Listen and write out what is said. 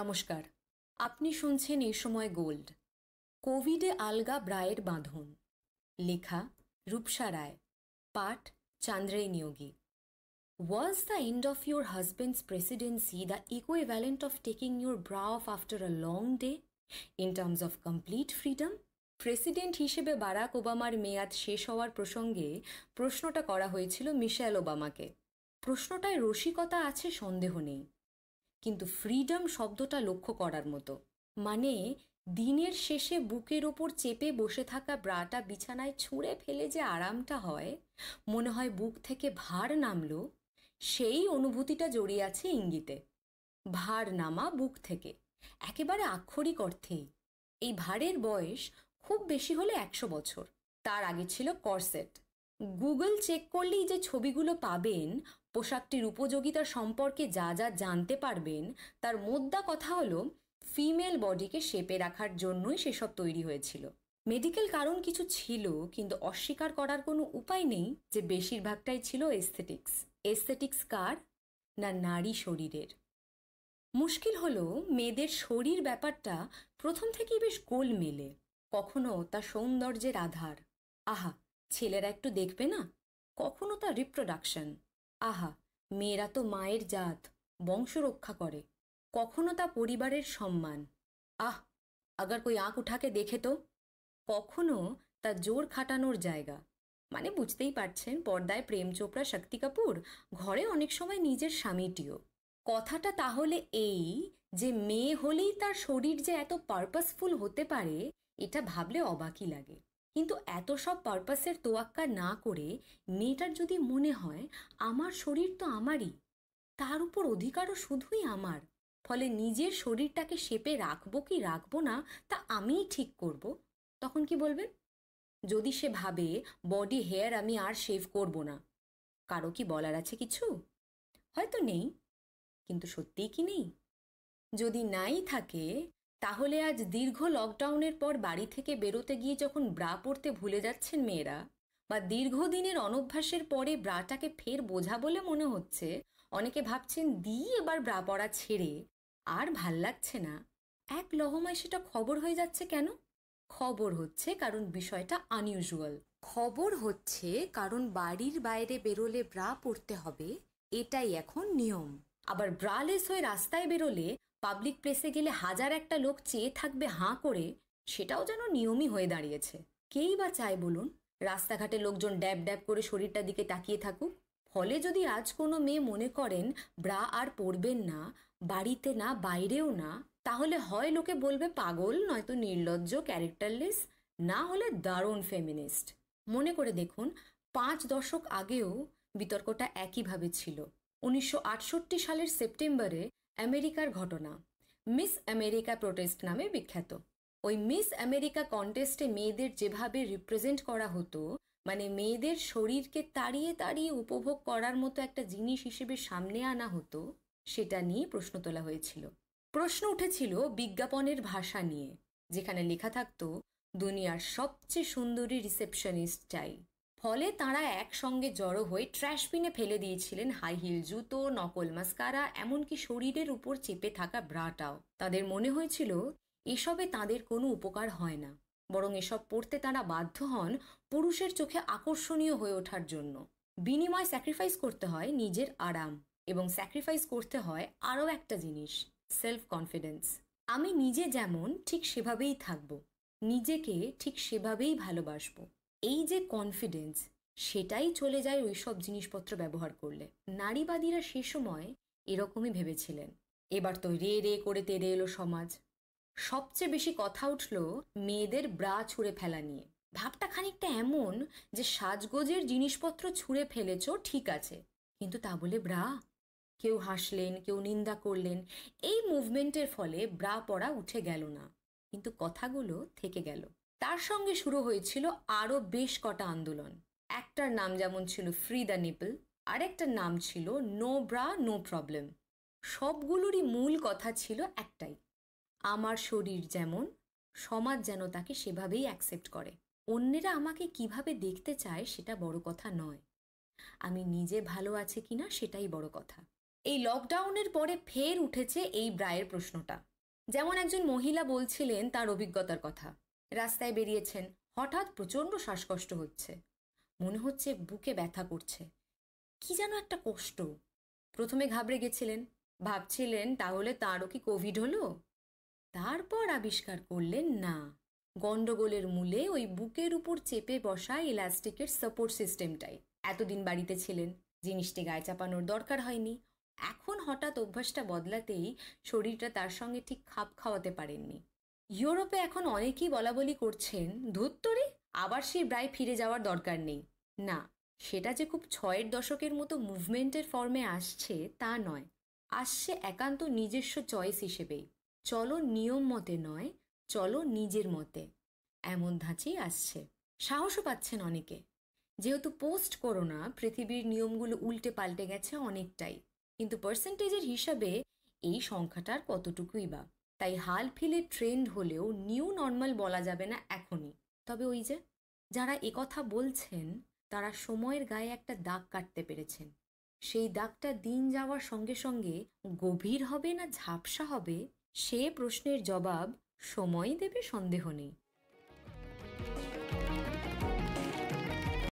নমস্কার আপনি শুনছেন এ সময় গোল্ড কোভিডে আলগা ব্রায়ের বাঁধন লেখা রূপসা রায় পাঠ Chandre Neogi was the end of your husband's presidency the equivalent of taking your bra off after a long day in terms of complete freedom president হিসেবে বারাক ওবামার মেয়াদ শেষ হওয়ার প্রসঙ্গে প্রশ্নটা করা হয়েছিল মিশেল ওবামাকে প্রশ্নটায় রসিকতা আছে সন্দেহ নেই কিন্তু ফ্রিডম শব্দটা লক্ষ্য করার মতো মানে দিনের শেষে বুকের ওপর চেপে বসে থাকা ব্রাটা বিছানায় ছুঁড়ে ফেলে যে আরামটা হয় মনে হয় বুক থেকে ভার নামলো সেই অনুভূতিটা জড়িয়ে আছে ইঙ্গিতে ভার নামা বুক থেকে একেবারে আক্ষরিক অর্থেই এই ভারের বয়স খুব বেশি হলে একশো বছর তার আগে ছিল করসেট গুগল চেক করলেই যে ছবিগুলো পাবেন পোশাকটির উপযোগিতা সম্পর্কে যা যা জানতে পারবেন তার মোদ্দা কথা হলো ফিমেল বডিকে শেপে রাখার জন্যই সেসব তৈরি হয়েছিল মেডিকেল কারণ কিছু ছিল কিন্তু অস্বীকার করার কোনো উপায় নেই যে বেশিরভাগটাই ছিল এস্থেটিক্স এস্থেটিক্স কার না নারী শরীরের মুশকিল হল মেয়েদের শরীর ব্যাপারটা প্রথম থেকেই বেশ গোল মেলে কখনো তা সৌন্দর্যের আধার আহা ছেলেরা একটু দেখবে না কখনো তার রিপ্রোডাকশন আহা মেয়েরা তো মায়ের জাত বংশ রক্ষা করে কখনো তা পরিবারের সম্মান আহ আগার কই আঁক উঠাকে দেখে তো কখনো তা জোর খাটানোর জায়গা মানে বুঝতেই পারছেন পর্দায় প্রেম চোপড়া শক্তি কাপুর ঘরে অনেক সময় নিজের স্বামীটিও কথাটা তাহলে এই যে মেয়ে হলেই তার শরীর যে এত পারপাসফুল হতে পারে এটা ভাবলে অবাকই লাগে কিন্তু এত সব পারপাসের তোয়াক্কা না করে মেয়েটার যদি মনে হয় আমার শরীর তো আমারই তার উপর অধিকারও শুধুই আমার ফলে নিজের শরীরটাকে শেপে রাখবো কি রাখবো না তা আমিই ঠিক করব তখন কি বলবেন যদি সে ভাবে বডি হেয়ার আমি আর শেভ করব না কারো কি বলার আছে কিছু হয়তো নেই কিন্তু সত্যিই কি নেই যদি নাই থাকে তাহলে আজ দীর্ঘ লকডাউনের পর বাড়ি থেকে বেরোতে গিয়ে যখন ব্রা পড়তে ভুলে যাচ্ছেন মেয়েরা বা দীর্ঘদিনের অনভ্যাসের পরে ব্রাটাকে ফের বোঝা বলে মনে হচ্ছে অনেকে ভাবছেন দি এবার ব্রা পড়া ছেড়ে আর ভাল লাগছে না এক লহমায় সেটা খবর হয়ে যাচ্ছে কেন খবর হচ্ছে কারণ বিষয়টা আনইউজুয়াল খবর হচ্ছে কারণ বাড়ির বাইরে বেরোলে ব্রা পড়তে হবে এটাই এখন নিয়ম আবার ব্রালেস হয়ে রাস্তায় বেরোলে পাবলিক প্লেসে গেলে হাজার একটা লোক চেয়ে থাকবে হাঁ করে সেটাও যেন নিয়মই হয়ে দাঁড়িয়েছে কেই বা চায় বলুন রাস্তাঘাটে লোকজন ড্যাব ড্যাব করে শরীরটার দিকে তাকিয়ে থাকুক ফলে যদি আজ কোনো মেয়ে মনে করেন ব্রা আর পরবেন না বাড়িতে না বাইরেও না তাহলে হয় লোকে বলবে পাগল নয়তো নির্লজ্জ ক্যারেক্টারলেস না হলে দারুণ ফেমিনিস্ট মনে করে দেখুন পাঁচ দশক আগেও বিতর্কটা একইভাবে ছিল উনিশশো সালের সেপ্টেম্বরে আমেরিকার ঘটনা মিস আমেরিকা প্রোটেস্ট নামে বিখ্যাত ওই মিস আমেরিকা কন্টেস্টে মেয়েদের যেভাবে রিপ্রেজেন্ট করা হতো মানে মেয়েদের শরীরকে তাড়িয়ে তাড়িয়ে উপভোগ করার মতো একটা জিনিস হিসেবে সামনে আনা হতো সেটা নিয়ে প্রশ্ন তোলা হয়েছিল প্রশ্ন উঠেছিল বিজ্ঞাপনের ভাষা নিয়ে যেখানে লেখা থাকতো দুনিয়ার সবচেয়ে সুন্দরী রিসেপশনিস্ট চাই ফলে তাঁরা একসঙ্গে জড়ো হয়ে ট্র্যাশবিনে ফেলে দিয়েছিলেন হাই হিল জুতো নকল মাস্কারা এমনকি শরীরের উপর চেপে থাকা ব্রাটাও তাদের মনে হয়েছিল এসবে তাদের কোনো উপকার হয় না বরং এসব পড়তে তারা বাধ্য হন পুরুষের চোখে আকর্ষণীয় হয়ে ওঠার জন্য বিনিময় স্যাক্রিফাইস করতে হয় নিজের আরাম এবং স্যাক্রিফাইস করতে হয় আরও একটা জিনিস সেলফ কনফিডেন্স আমি নিজে যেমন ঠিক সেভাবেই থাকব নিজেকে ঠিক সেভাবেই ভালোবাসবো এই যে কনফিডেন্স সেটাই চলে যায় ওই সব জিনিসপত্র ব্যবহার করলে নারীবাদীরা সে সময় এরকমই ভেবেছিলেন এবার তো রে রে করে তেড়ে এলো সমাজ সবচেয়ে বেশি কথা উঠল মেয়েদের ব্রা ছুঁড়ে ফেলা নিয়ে ভাবটা খানিকটা এমন যে সাজগোজের জিনিসপত্র ছুঁড়ে ফেলেছ ঠিক আছে কিন্তু তা বলে ব্রা কেউ হাসলেন কেউ নিন্দা করলেন এই মুভমেন্টের ফলে ব্রা পড়া উঠে গেল না কিন্তু কথাগুলো থেকে গেল তার সঙ্গে শুরু হয়েছিল আরও বেশ কটা আন্দোলন একটার নাম যেমন ছিল ফ্রি দ্য নিপল আরেকটার নাম ছিল নো ব্রা নো প্রবলেম সবগুলোরই মূল কথা ছিল একটাই আমার শরীর যেমন সমাজ যেন তাকে সেভাবেই অ্যাকসেপ্ট করে অন্যেরা আমাকে কিভাবে দেখতে চায় সেটা বড় কথা নয় আমি নিজে ভালো আছে কিনা সেটাই বড় কথা এই লকডাউনের পরে ফের উঠেছে এই ব্রায়ের প্রশ্নটা যেমন একজন মহিলা বলছিলেন তার অভিজ্ঞতার কথা রাস্তায় বেরিয়েছেন হঠাৎ প্রচণ্ড শ্বাসকষ্ট হচ্ছে মনে হচ্ছে বুকে ব্যথা করছে কি যেন একটা কষ্ট প্রথমে ঘাবড়ে গেছিলেন ভাবছিলেন তাহলে তাঁরও কি কোভিড হলো তারপর আবিষ্কার করলেন না গণ্ডগোলের মূলে ওই বুকের উপর চেপে বসা ইলাস্টিকের সাপোর্ট সিস্টেমটাই এতদিন বাড়িতে ছিলেন জিনিসটি গায়ে চাপানোর দরকার হয়নি এখন হঠাৎ অভ্যাসটা বদলাতেই শরীরটা তার সঙ্গে ঠিক খাপ খাওয়াতে পারেননি ইউরোপে এখন অনেকেই বলা বলি করছেন ধুত্তরে আবার সেই ব্রাই ফিরে যাওয়ার দরকার নেই না সেটা যে খুব ছয়ের দশকের মতো মুভমেন্টের ফর্মে আসছে তা নয় আসছে একান্ত নিজস্ব চয়েস হিসেবেই চলো নিয়ম মতে নয় চলো নিজের মতে এমন ধাঁচেই আসছে সাহসও পাচ্ছেন অনেকে যেহেতু পোস্ট করোনা পৃথিবীর নিয়মগুলো উল্টে পাল্টে গেছে অনেকটাই কিন্তু পার্সেন্টেজের হিসাবে এই সংখ্যাটার কতটুকুই বা তাই হাল ফিলে ট্রেন্ড হলেও নিউ নর্মাল বলা যাবে না এখনই তবে ওই যে যারা একথা বলছেন তারা সময়ের গায়ে একটা দাগ কাটতে পেরেছেন সেই দাগটা দিন যাওয়ার সঙ্গে সঙ্গে গভীর হবে না ঝাপসা হবে সে প্রশ্নের জবাব সময় দেবে সন্দেহ নেই